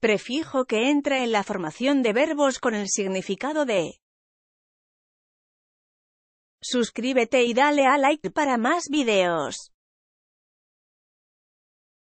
Prefijo que entra en la formación de verbos con el significado de. Suscríbete y dale a like para más videos.